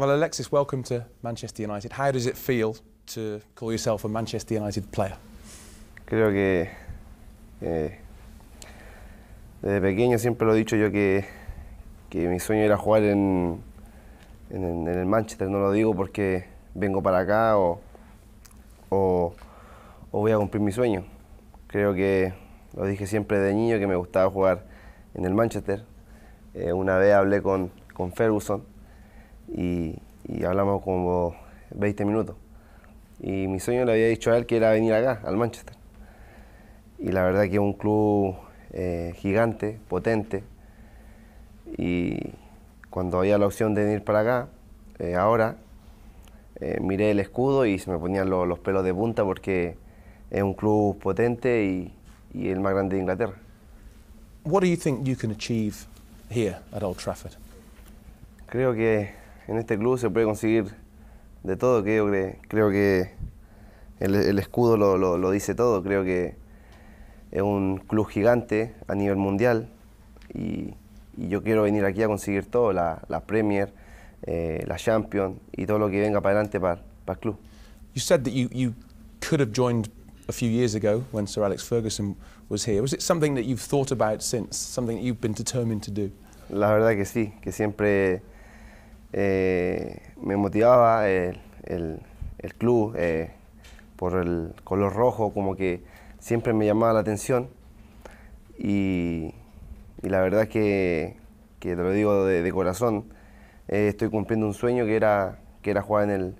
Bueno, Alexis, welcome to Manchester United. ¿Cómo does it feel to call yourself Manchester United Creo que desde pequeño siempre lo he dicho yo que, mi sueño era jugar en, el Manchester. No lo digo porque vengo para acá o, voy a cumplir mi sueño. Creo que lo dije siempre de niño que me gustaba jugar en el Manchester. Eh, una vez hablé con, con Ferguson y, hablamos como 20 minutos. Y mi sueño le había dicho a él que era venir acá, al Manchester. Y la verdad que es un club eh, gigante, potente. Y cuando había la opción de venir para acá, eh, ahora, eh, miré el escudo y se me ponían los pelos de punta porque es un club potente y, y el más grande de Inglaterra. What do you think you can achieve here at Old Trafford? Creo que en este club se puede conseguir de todo, creo, creo que el, escudo lo, dice todo, creo que es un club gigante a nivel mundial y, yo quiero venir aquí a conseguir todo, la, Premier, eh, la Champions y todo lo que venga para adelante para, para el club. You said that you, you could have joined a few years ago when Sir Alex Ferguson was here. Was it something that you've thought about since, something that you've been determined to do? La verdad que sí, que siempre eh, me motivaba el, club eh, por el color rojo, como que siempre me llamaba la atención. Y, la verdad es que, te lo digo de, corazón, eh, estoy cumpliendo un sueño que era, que era jugar en el,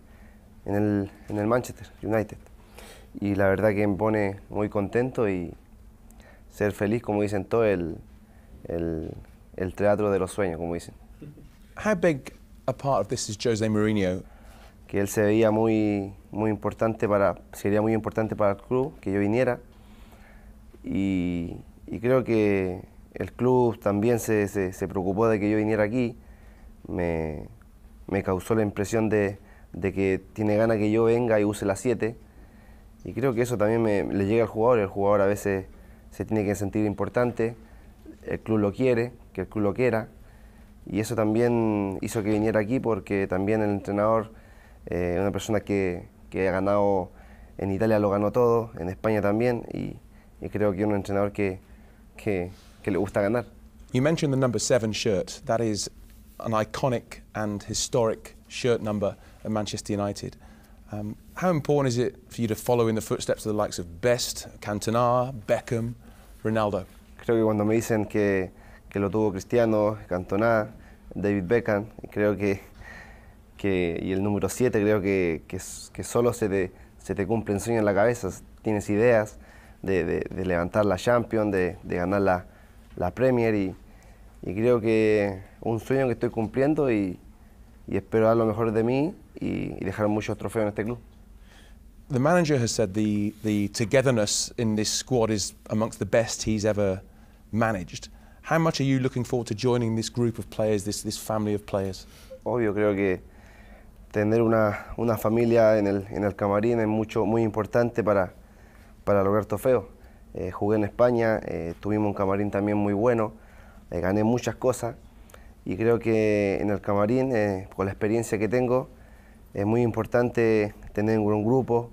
en, el, Manchester United. Y la verdad que me pone muy contento y ser feliz, como dicen todo el, teatro de los sueños, como dicen part of this is Jose Mourinho. Que él se veía muy, muy importante para, sería muy importante para el club que yo viniera. Y, y creo que el club también se, se, se, preocupó de que yo viniera aquí. Me, me causó la impresión de, de que tiene ganas que yo venga y use la 7. Y creo que eso también le llega al jugador. El jugador a veces se tiene que sentir importante, el club lo quiere, que el club lo quiera. Y eso también hizo que viniera aquí porque también el entrenador, eh, una persona que, que, ha ganado, en Italia lo ganó todo, en España también, y, y creo que es un entrenador que, que, que le gusta ganar. You mentioned the number seven shirt. That is an iconic and historic shirt number at Manchester United. Um, how important is it for you to follow in the footsteps of the likes of Best, Cantona, Beckham, Ronaldo? Creo que cuando me dicen que que lo tuvo Cristiano, Cantona, David Beckham, creo que, que y el número 7 creo que, que, solo se te, se te cumple un sueño en la cabeza, tienes ideas de, de, levantar la Champions, de, de ganar la, la Premier y, y, creo que un sueño que estoy cumpliendo y, y espero dar lo mejor de mí y, dejar muchos trofeos en este club. the manager has said the togetherness in this squad is amongst the best he's ever managed. How much are you looking forward to joining this group of players, this, this Obvio, creo que tener una, una familia en el, en el camarín es mucho, muy importante para, para lograr trofeos. Eh, jugué en España, eh, tuvimos un camarín también muy bueno, eh, gané muchas cosas y creo que en el camarín, con la experiencia que tengo, es muy importante tener un grupo.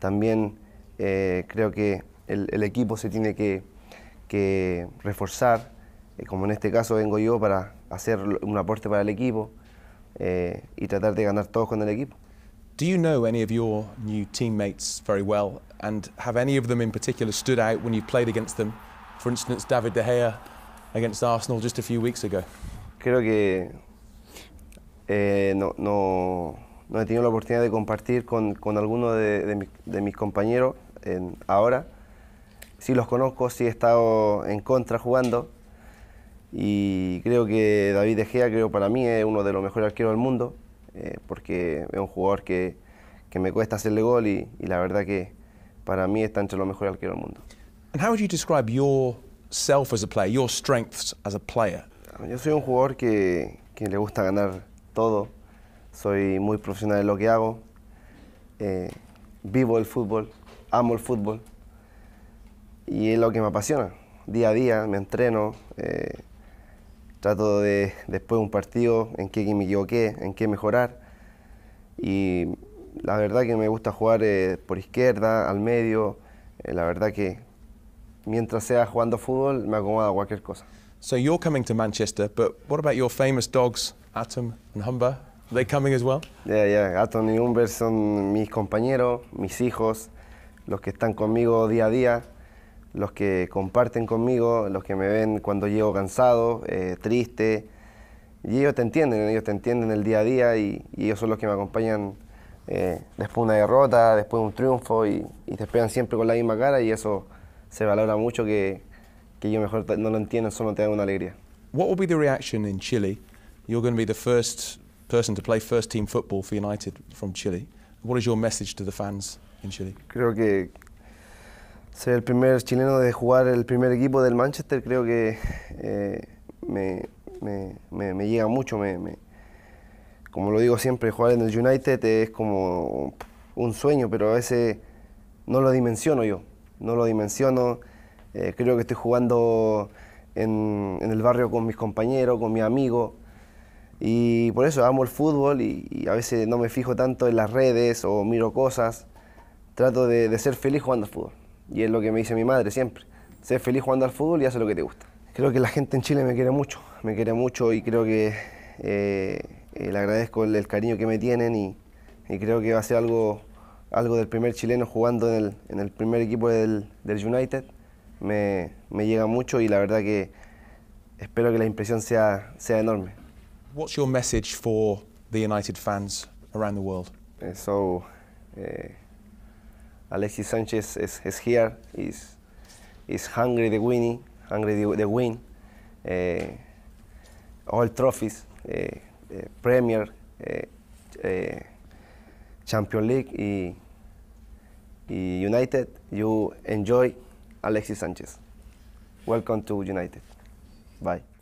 También creo que el, el, equipo se tiene que, que reforzar, eh, como en este caso vengo yo para hacer un aporte para el equipo eh, y tratar de ganar todos con el equipo. Do you know any of your new teammates very well and have any of them in particular stood out when you played against them? For instance, David De Gea against Arsenal just a few weeks ago. Creo que eh, no, no, no, he tenido la oportunidad de compartir con, con alguno de, de, de, mis compañeros en, ahora. Sí los conozco, sí he estado en contra jugando, y creo que David De Gea, creo para mí, es uno de los mejores arqueros del mundo, eh, porque es un jugador que, que me cuesta hacerle gol y, la verdad que para mí está entre los mejores arqueros del mundo. And how would you describe as strengths Yo soy un jugador que, que le gusta ganar todo, soy muy profesional en lo que hago, eh, vivo el fútbol, amo el fútbol y es lo que me apasiona. Día a día me entreno. Eh, Trato de, después de un partido, en qué me equivoqué, en qué mejorar. Y la verdad que me gusta jugar eh, por izquierda, al medio. Eh, la verdad que mientras sea jugando fútbol, me acomoda cualquier cosa. So you're coming to Manchester, but what about your famous dogs, Atom and Humber? Are they coming as well? Yeah, yeah. Atom y Humber son mis compañeros, mis hijos, los que están conmigo día a día los que comparten conmigo, los que me ven cuando llego cansado, eh, triste. Y ellos te entienden, ellos te entienden el día a día y, y ellos son los que me acompañan eh, después de una derrota, después de un triunfo y, y, te esperan siempre con la misma cara y eso se valora mucho que, que ellos mejor no lo entienden, solo te dan una alegría. What will be the reaction in Chile? You're going to be the first person to play first team football for United from Chile. What is your message to the fans in Chile? Creo que ser el primer chileno de jugar el primer equipo del Manchester creo que eh, me, llega mucho. como lo digo siempre, jugar en el United es como un sueño, pero a veces no lo dimensiono yo. No lo dimensiono. Eh, creo que estoy jugando en, el barrio con mis compañeros, con mis amigo Y por eso amo el fútbol y, a veces no me fijo tanto en las redes o miro cosas. Trato de, de ser feliz jugando al fútbol. Y es lo que me dice mi madre siempre. Sé feliz jugando al fútbol y haz lo que te gusta. Creo que la gente en Chile me quiere mucho, me quiere mucho y creo que eh, eh, le agradezco el, cariño que me tienen y, creo que va a ser algo, algo del primer chileno jugando en el, en el primer equipo del, del United. Me, me, llega mucho y la verdad que espero que la impresión sea, sea enorme. What's your message for the United fans around the world? Eh, so, eh, Alexis Sanchez is, is here, is is hungry the winning, hungry the, the win. Uh, all trophies, uh, uh, Premier, uh, Champions League y, y United. You enjoy Alexis Sanchez. Welcome to United. Bye.